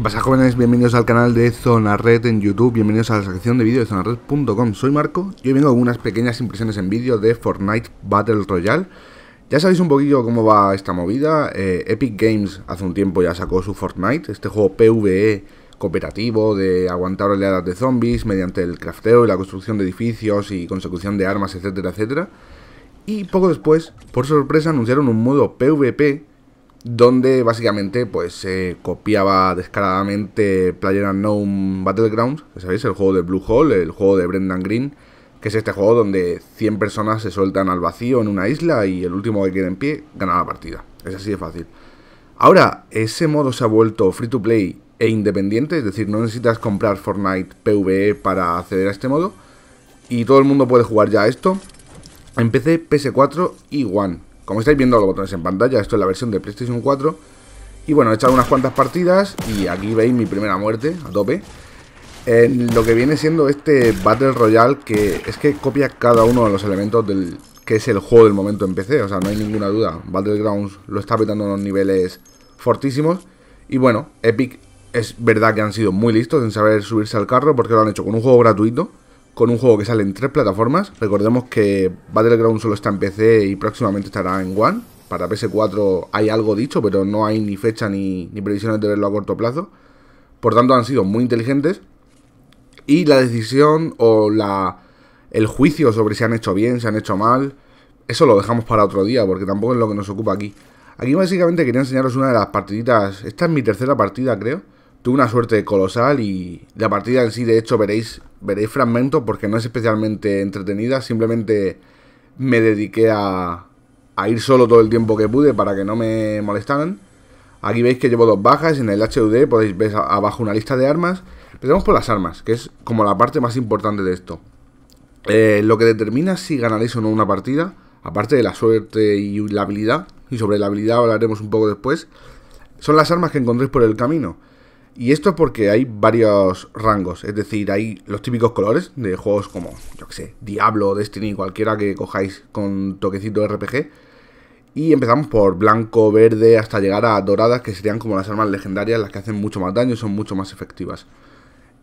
¿Qué pasa jóvenes? Bienvenidos al canal de Zona Red en YouTube, bienvenidos a la sección de vídeo de zonared.com. Soy Marco y hoy vengo con unas pequeñas impresiones en vídeo de Fortnite Battle Royale. Ya sabéis un poquillo cómo va esta movida, eh, Epic Games hace un tiempo ya sacó su Fortnite, este juego PvE cooperativo de aguantar oleadas de zombies mediante el crafteo y la construcción de edificios y consecución de armas, etcétera, etcétera. Y poco después, por sorpresa, anunciaron un modo PvP donde básicamente pues se copiaba descaradamente Unknown Battlegrounds, sabéis, el juego de Blue Hole, el juego de Brendan Green, que es este juego donde 100 personas se sueltan al vacío en una isla y el último que quede en pie gana la partida. Es así de fácil. Ahora, ese modo se ha vuelto free to play e independiente, es decir, no necesitas comprar Fortnite PvE para acceder a este modo. Y todo el mundo puede jugar ya esto. Empecé PS4 y One. Como estáis viendo los botones en pantalla, esto es la versión de PlayStation 4. Y bueno, he echado unas cuantas partidas y aquí veis mi primera muerte a tope. lo que viene siendo este Battle Royale, que es que copia cada uno de los elementos del que es el juego del momento en PC. O sea, no hay ninguna duda. Battlegrounds lo está apretando en unos niveles fortísimos. Y bueno, Epic es verdad que han sido muy listos en saber subirse al carro porque lo han hecho con un juego gratuito con un juego que sale en tres plataformas. Recordemos que Battleground solo está en PC y próximamente estará en One. Para PS4 hay algo dicho, pero no hay ni fecha ni, ni previsiones de verlo a corto plazo. Por tanto, han sido muy inteligentes. Y la decisión o la, el juicio sobre si han hecho bien, si han hecho mal, eso lo dejamos para otro día, porque tampoco es lo que nos ocupa aquí. Aquí básicamente quería enseñaros una de las partiditas. Esta es mi tercera partida, creo. Tuve una suerte colosal y la partida en sí, de hecho, veréis, veréis fragmentos porque no es especialmente entretenida, simplemente me dediqué a, a ir solo todo el tiempo que pude para que no me molestaran. Aquí veis que llevo dos bajas, en el HUD podéis ver abajo una lista de armas. Empezamos por las armas, que es como la parte más importante de esto. Eh, lo que determina si ganaréis o no una partida, aparte de la suerte y la habilidad, y sobre la habilidad hablaremos un poco después, son las armas que encontréis por el camino. Y esto porque hay varios rangos, es decir, hay los típicos colores de juegos como, yo que sé, Diablo, Destiny, cualquiera que cojáis con toquecito RPG. Y empezamos por blanco, verde, hasta llegar a doradas, que serían como las armas legendarias, las que hacen mucho más daño y son mucho más efectivas.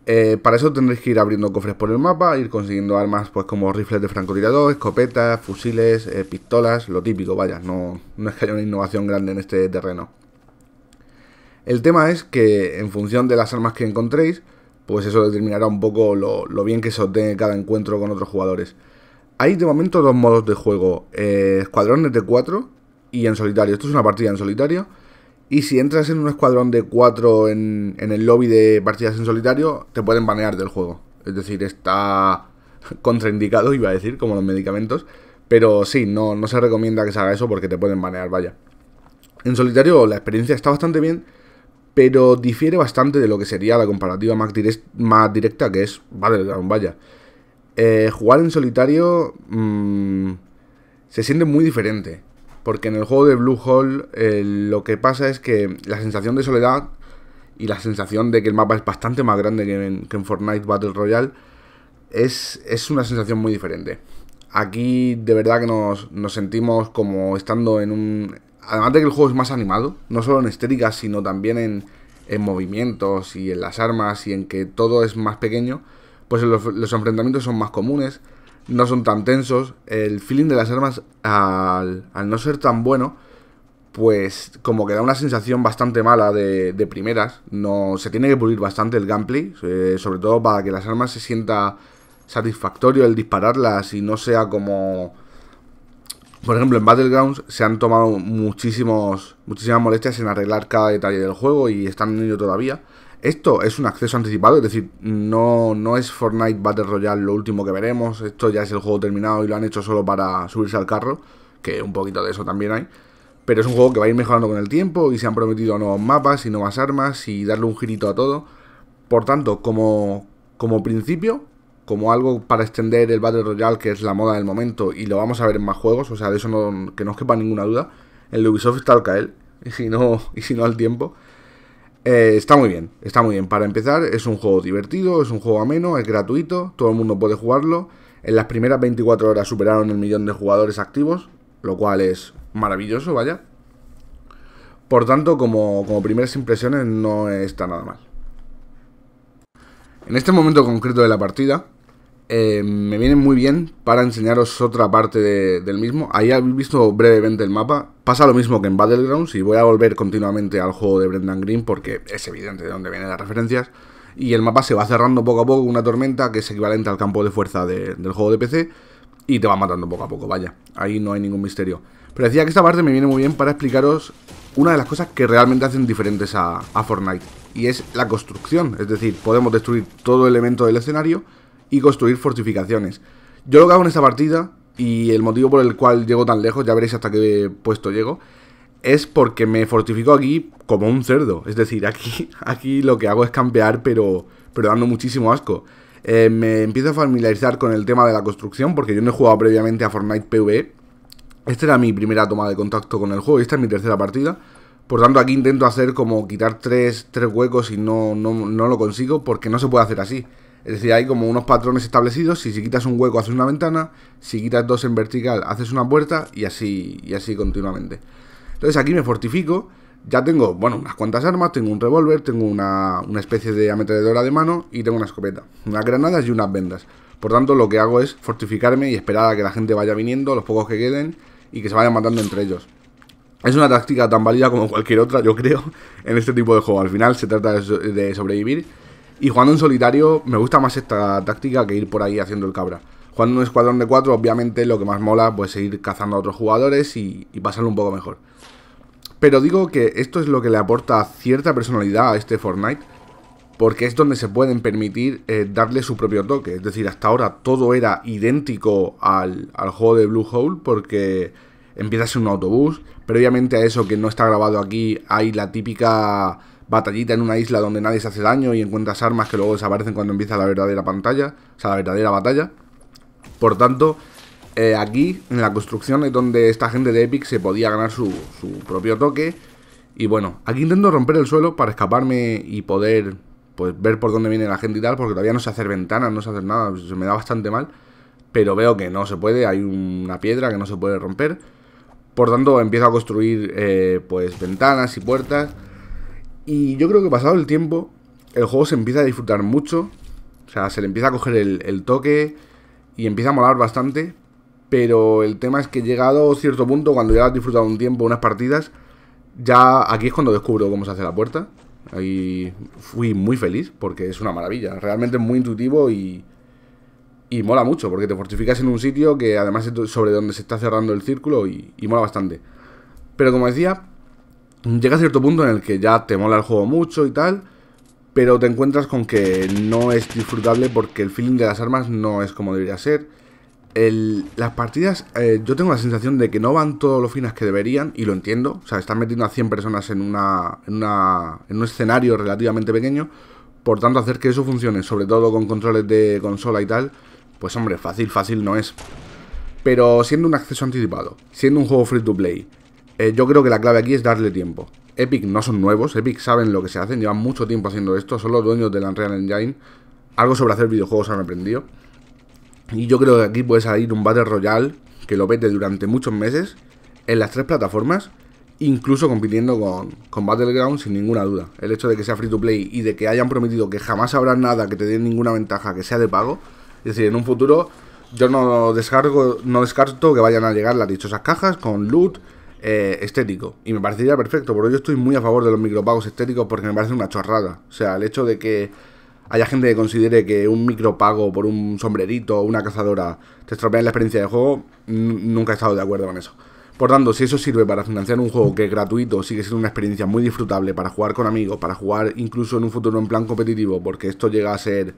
Eh, para eso tendréis que ir abriendo cofres por el mapa, ir consiguiendo armas pues como rifles de francotirador, escopetas, fusiles, eh, pistolas, lo típico, vaya, no, no es que haya una innovación grande en este terreno. El tema es que en función de las armas que encontréis, pues eso determinará un poco lo, bien que se obtenga cada encuentro con otros jugadores. Hay de momento dos modos de juego, eh, escuadrones de 4 y en solitario. Esto es una partida en solitario. Y si entras en un escuadrón de 4 en, el lobby de partidas en solitario, te pueden banear del juego. Es decir, está contraindicado, iba a decir, como los medicamentos. Pero sí, no, no se recomienda que se haga eso porque te pueden banear, vaya. En solitario la experiencia está bastante bien pero difiere bastante de lo que sería la comparativa más, directa que es Battleground, vaya. Eh, jugar en solitario mm, se siente muy diferente, porque en el juego de Blue Hole eh, lo que pasa es que la sensación de soledad y la sensación de que el mapa es bastante más grande que en, que en Fortnite Battle Royale es, es, una sensación muy diferente. Aquí de verdad que nos sentimos como estando en un, además de que el juego es más animado, no solo en estética, sino también en, movimientos y en las armas y en que todo es más pequeño, pues los, enfrentamientos son más comunes, no son tan tensos, el feeling de las armas al, al no ser tan bueno, pues como que da una sensación bastante mala de, de primeras, no, se tiene que pulir bastante el gameplay, eh, sobre todo para que las armas se sienta satisfactorio el dispararlas y no sea como por ejemplo, en Battlegrounds se han tomado muchísimos, muchísimas molestias en arreglar cada detalle del juego y están en ello todavía. Esto es un acceso anticipado, es decir, no, no es Fortnite Battle Royale lo último que veremos. Esto ya es el juego terminado y lo han hecho solo para subirse al carro, que un poquito de eso también hay. Pero es un juego que va a ir mejorando con el tiempo y se han prometido nuevos mapas y nuevas armas y darle un girito a todo. Por tanto, como, como principio, como algo para extender el Battle Royale, que es la moda del momento, y lo vamos a ver en más juegos, o sea, de eso que no os quepa ninguna duda. El Ubisoft está al caer, y si no, y si no al tiempo. Eh, está muy bien, está muy bien. Para empezar, es un juego divertido, es un juego ameno, es gratuito, todo el mundo puede jugarlo. En las primeras 24 horas superaron el millón de jugadores activos, lo cual es maravilloso, vaya. Por tanto, como, como primeras impresiones, no está nada mal. En este momento concreto de la partida, eh, me viene muy bien para enseñaros otra parte del mismo. Ahí habéis visto brevemente el mapa. Pasa lo mismo que en Battlegrounds y voy a volver continuamente al juego de Brendan Green porque es evidente de dónde vienen las referencias. Y el mapa se va cerrando poco a poco una tormenta que es equivalente al campo de fuerza del juego de PC y te va matando poco a poco, vaya. Ahí no hay ningún misterio. Pero decía que esta parte me viene muy bien para explicaros una de las cosas que realmente hacen diferentes a, a Fortnite. Y es la construcción. Es decir, podemos destruir todo elemento del escenario y construir fortificaciones. Yo lo que hago en esta partida, y el motivo por el cual llego tan lejos, ya veréis hasta qué puesto llego, es porque me fortifico aquí como un cerdo. Es decir, aquí, aquí lo que hago es campear, pero, pero dando muchísimo asco. Eh, me empiezo a familiarizar con el tema de la construcción, porque yo no he jugado previamente a Fortnite PvE. Esta era mi primera toma de contacto con el juego y esta es mi tercera partida. Por tanto, aquí intento hacer como quitar tres, tres huecos y no, no, no lo consigo, porque no se puede hacer así. Es decir, hay como unos patrones establecidos. Si, si quitas un hueco, haces una ventana. Si quitas dos en vertical, haces una puerta. Y así, y así continuamente. Entonces aquí me fortifico. Ya tengo, bueno, unas cuantas armas. Tengo un revólver. Tengo una, una especie de ametralladora de mano. Y tengo una escopeta. Unas granadas y unas vendas. Por tanto, lo que hago es fortificarme y esperar a que la gente vaya viniendo, los pocos que queden, y que se vayan matando entre ellos. Es una táctica tan válida como cualquier otra, yo creo, en este tipo de juego. Al final se trata de sobrevivir y jugando en solitario me gusta más esta táctica que ir por ahí haciendo el cabra. Jugando en un escuadrón de cuatro, obviamente lo que más mola pues, es ir cazando a otros jugadores y, pasarlo un poco mejor. Pero digo que esto es lo que le aporta cierta personalidad a este Fortnite, porque es donde se pueden permitir eh, darle su propio toque. Es decir, hasta ahora todo era idéntico al, juego de Blue Hole, porque empiezas en un autobús. pero obviamente a eso que no está grabado aquí, hay la típica batallita en una isla donde nadie se hace daño y encuentras armas que luego desaparecen cuando empieza la verdadera pantalla, o sea, la verdadera batalla. Por tanto, eh, aquí en la construcción es donde esta gente de Epic se podía ganar su, su propio toque. Y bueno, aquí intento romper el suelo para escaparme y poder pues ver por dónde viene la gente y tal, porque todavía no sé hacer ventanas, no sé hacer nada, se me da bastante mal, pero veo que no se puede, hay una piedra que no se puede romper, por tanto empiezo a construir eh, pues ventanas y puertas, y yo creo que pasado el tiempo, el juego se empieza a disfrutar mucho. O sea, se le empieza a coger el, toque y empieza a molar bastante. Pero el tema es que llegado a cierto punto, cuando ya has disfrutado un tiempo, unas partidas, ya aquí es cuando descubro cómo se hace la puerta. Ahí fui muy feliz porque es una maravilla. Realmente es muy intuitivo y, y mola mucho porque te fortificas en un sitio que además es sobre donde se está cerrando el círculo y, y mola bastante. Pero como decía, llega a cierto punto en el que ya te mola el juego mucho y tal, pero te encuentras con que no es disfrutable porque el feeling de las armas no es como debería ser. las partidas, eh, yo tengo la sensación de que no van todos los finas que deberían, y lo entiendo. O sea, están metiendo a 100 personas en, una, en, una, en un escenario relativamente pequeño. Por tanto, hacer que eso funcione, sobre todo con controles de consola y tal, pues hombre, fácil, fácil no es. Pero siendo un acceso anticipado, siendo un juego free to play, eh, yo creo que la clave aquí es darle tiempo. Epic no son nuevos, Epic saben lo que se hacen, llevan mucho tiempo haciendo esto, son los dueños del Unreal Engine, algo sobre hacer videojuegos han aprendido. Y yo creo que aquí puede salir un Battle Royale que lo vete durante muchos meses en las tres plataformas, incluso compitiendo con, con Battleground sin ninguna duda. El hecho de que sea free to play y de que hayan prometido que jamás habrá nada que te dé ninguna ventaja que sea de pago, es decir, en un futuro yo no descargo, no descarto que vayan a llegar las dichosas cajas con loot eh, estético. Y me parecería perfecto, porque yo estoy muy a favor de los micropagos estéticos porque me parece una chorrada. O sea, el hecho de que haya gente que considere que un micropago por un sombrerito o una cazadora te estropea la experiencia de juego, nunca he estado de acuerdo con eso. Por tanto, si eso sirve para financiar un juego que es gratuito, sigue siendo una experiencia muy disfrutable para jugar con amigos, para jugar incluso en un futuro en plan competitivo, porque esto llega a ser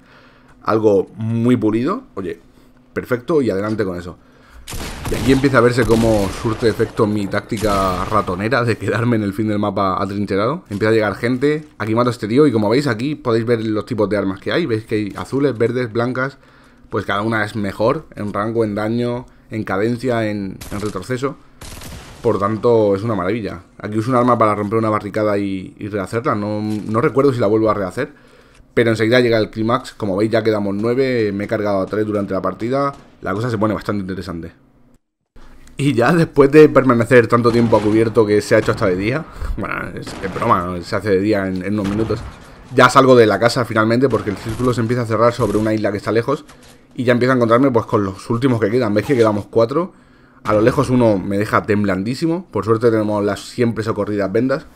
algo muy pulido, oye, perfecto y adelante con eso. Y aquí empieza a verse cómo surte efecto mi táctica ratonera de quedarme en el fin del mapa atrincherado. Empieza a llegar gente, aquí mato a este tío y como veis aquí podéis ver los tipos de armas que hay. Veis que hay azules, verdes, blancas, pues cada una es mejor en rango, en daño, en cadencia, en, retroceso. Por tanto, es una maravilla. Aquí uso un arma para romper una barricada y, rehacerla. No, recuerdo si la vuelvo a rehacer. Pero enseguida llega el clímax. Como veis, ya quedamos 9. Me he cargado a tres durante la partida. La cosa se pone bastante interesante. Y ya después de permanecer tanto tiempo a cubierto que se ha hecho hasta de día, bueno, es, broma, se hace de día en, unos minutos, ya salgo de la casa finalmente porque el círculo se empieza a cerrar sobre una isla que está lejos y ya empiezo a encontrarme pues con los últimos que quedan. ¿Veis que quedamos cuatro? A lo lejos uno me deja temblandísimo, por suerte tenemos las siempre socorridas vendas.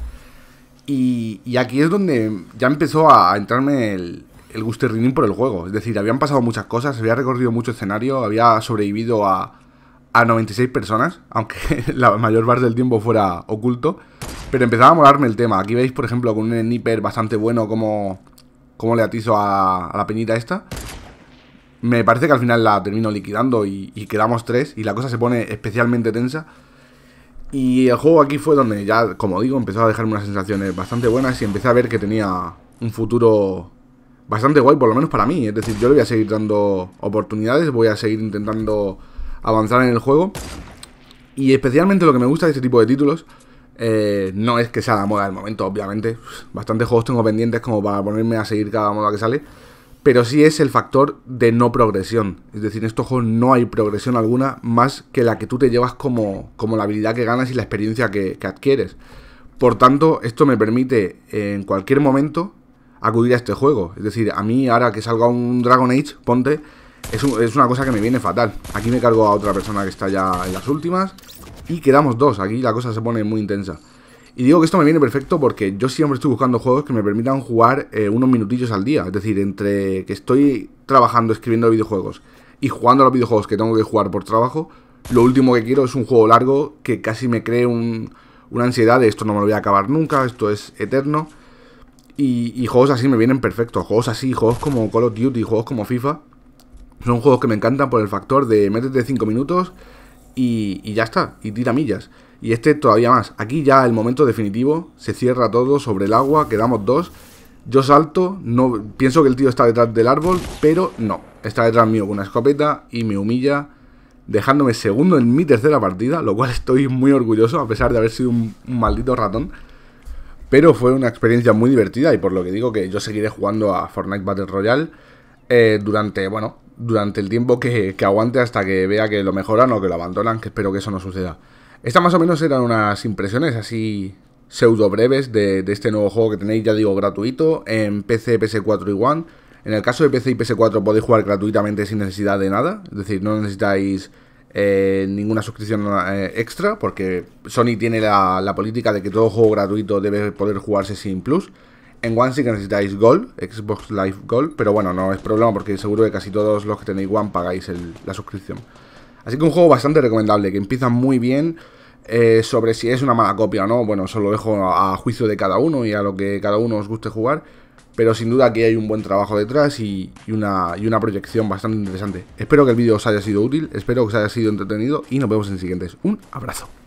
Y, y aquí es donde ya empezó a, entrarme el, el gusterrinín por el juego. Es decir, habían pasado muchas cosas, había recorrido mucho escenario, había sobrevivido a a 96 personas, aunque la mayor parte del tiempo fuera oculto. Pero empezaba a molarme el tema. Aquí veis, por ejemplo, con un sniper bastante bueno como, como le atizo a, la peñita esta. Me parece que al final la termino liquidando y quedamos tres y la cosa se pone especialmente tensa. Y el juego aquí fue donde ya, como digo, empezó a dejarme unas sensaciones bastante buenas y empecé a ver que tenía un futuro bastante guay, por lo menos para mí. Es decir, yo le voy a seguir dando oportunidades, voy a seguir intentando avanzar en el juego. Y especialmente lo que me gusta de este tipo de títulos eh, no es que sea la moda del momento, obviamente. Bastantes juegos tengo pendientes como para ponerme a seguir cada moda que sale. Pero sí es el factor de no progresión. Es decir, en estos juegos no hay progresión alguna más que la que tú te llevas como, como la habilidad que ganas y la experiencia que, adquieres. Por tanto, esto me permite en cualquier momento acudir a este juego. Es decir, a mí ahora que salga un Dragon Age, ponte, es, es una cosa que me viene fatal. Aquí me cargo a otra persona que está ya en las últimas. Y quedamos dos. Aquí la cosa se pone muy intensa. Y digo que esto me viene perfecto porque yo siempre estoy buscando juegos que me permitan jugar eh, unos minutillos al día. Es decir, entre que estoy trabajando escribiendo videojuegos y jugando a los videojuegos que tengo que jugar por trabajo, lo último que quiero es un juego largo que casi me cree una ansiedad de esto no me lo voy a acabar nunca, esto es eterno. Y, y juegos así me vienen perfectos. Juegos así, juegos como Call of Duty, juegos como FIFA, son juegos que me encantan por el factor de métete 5 minutos y, ya está, y tira millas. Y este todavía más. Aquí ya el momento definitivo, se cierra todo sobre el agua, quedamos dos. Yo salto, no pienso que el tío está detrás del árbol, pero no. Está detrás mío con una escopeta y me humilla, dejándome segundo en mi tercera partida, lo cual estoy muy orgulloso, a pesar de haber sido un, maldito ratón. Pero fue una experiencia muy divertida y por lo que digo que yo seguiré jugando a Fortnite Battle Royale eh, durante, bueno, durante el tiempo que, aguante hasta que vea que lo mejoran o que lo abandonan, que espero que eso no suceda. Estas más o menos eran unas impresiones así pseudo breves de, este nuevo juego que tenéis, ya digo, gratuito en PC, PS4 y One. En el caso de PC y PS4 podéis jugar gratuitamente sin necesidad de nada, es decir, no necesitáis eh, ninguna suscripción eh, extra, porque Sony tiene la, la política de que todo juego gratuito debe poder jugarse sin plus. En One sí que necesitáis Gold, Xbox Live Gold, pero bueno, no es problema porque seguro que casi todos los que tenéis One pagáis la suscripción. Así que un juego bastante recomendable, que empieza muy bien. Eh, sobre si es una mala copia o no, bueno, eso lo dejo a juicio de cada uno y a lo que cada uno os guste jugar. Pero sin duda aquí hay un buen trabajo detrás y, una, y una proyección bastante interesante. Espero que el vídeo os haya sido útil, espero que os haya sido entretenido y nos vemos en siguientes. Un abrazo.